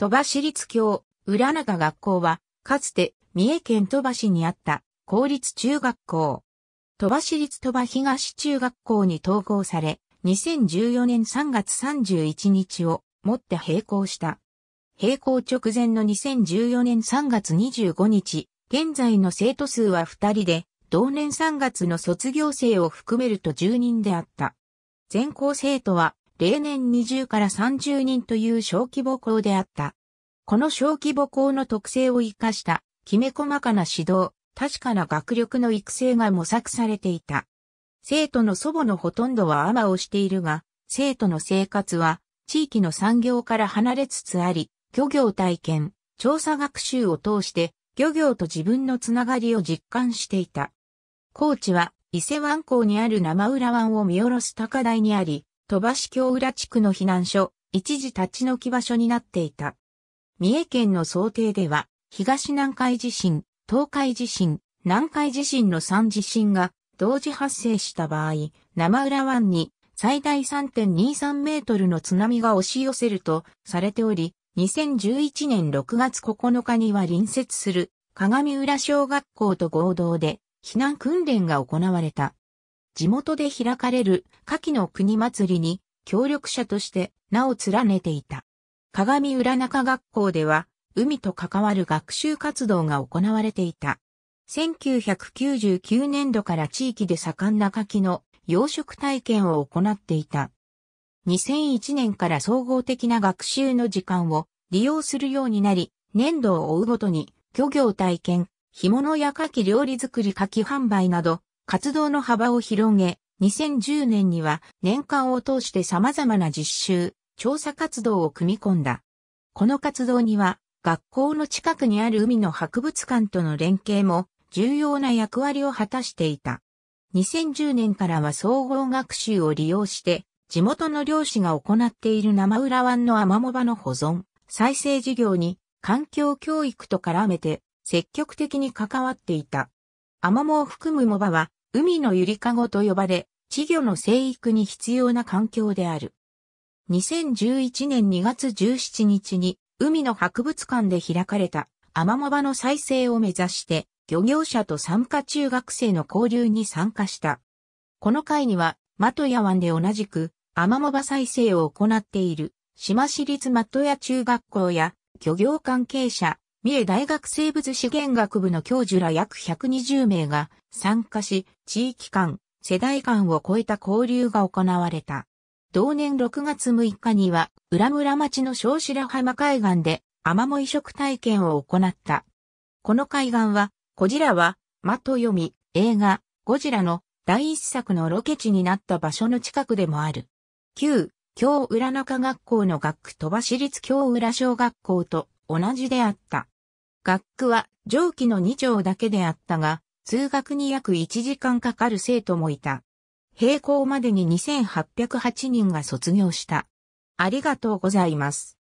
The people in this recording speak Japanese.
鳥羽市立教、浦中学校は、かつて三重県鳥羽市にあった公立中学校。鳥羽市立鳥羽東中学校に統合され、2014年3月31日をもって閉校した。閉校直前の2014年3月25日、現在の生徒数は2人で、同年3月の卒業生を含めると10人であった。全校生徒は例年20から30人という小規模校であった。この小規模校の特性を活かしたきめ細かな指導、確かな学力の育成が模索されていた。生徒の祖母のほとんどはアマをしているが、生徒の生活は地域の産業から離れつつあり、漁業体験、調査学習を通して漁業と自分のつながりを実感していた。高知は伊勢湾港にある生浦湾を見下ろす高台にあり、飛ばし京浦地区の避難所、一時立ち退き場所になっていた。三重県の想定では、東南海地震、東海地震、南海地震の3地震が同時発生した場合、生浦湾に最大3.23メートルの津波が押し寄せるとされており、2011年6月9日には隣接する鏡浦小学校と合同で避難訓練が行われた。地元で開かれる夏季の国祭りに協力者として名を連ねていた。鏡浦中学校では、海と関わる学習活動が行われていた。1999年度から地域で盛んな牡蠣の養殖体験を行っていた。2001年から総合的な学習の時間を利用するようになり、年度を追うごとに漁業体験、干物や牡蠣料理作り牡蠣販売など活動の幅を広げ、2010年には年間を通して様々な実習、調査活動を組み込んだ。この活動には学校の近くにある海の博物館との連携も重要な役割を果たしていた。2010年からは総合学習を利用して地元の漁師が行っている生浦湾のアマモ場の保存、再生事業に環境教育と絡めて積極的に関わっていた。アマモを含むモ場は海のゆりかごと呼ばれ、稚魚の生育に必要な環境である。2011年2月17日に海の博物館で開かれたアマモ場の再生を目指して漁業者と参加中学生の交流に参加した。この会には、マトヤ湾で同じくアマモ場再生を行っている島市立マトヤ中学校や漁業関係者、三重大学生物資源学部の教授ら約120名が参加し、地域間、世代間を超えた交流が行われた。同年6月6日には、浦村町の小白浜海岸で、アマモ移植体験を行った。この海岸は、ゴジラは、マと読み、映画、ゴジラの第一作のロケ地になった場所の近くでもある。旧、京浦中学校の学区鳥羽立京浦小学校と、同じであった。学区は上記の2丁だけであったが、通学に約1時間かかる生徒もいた。並行までに2808人が卒業した。ありがとうございます。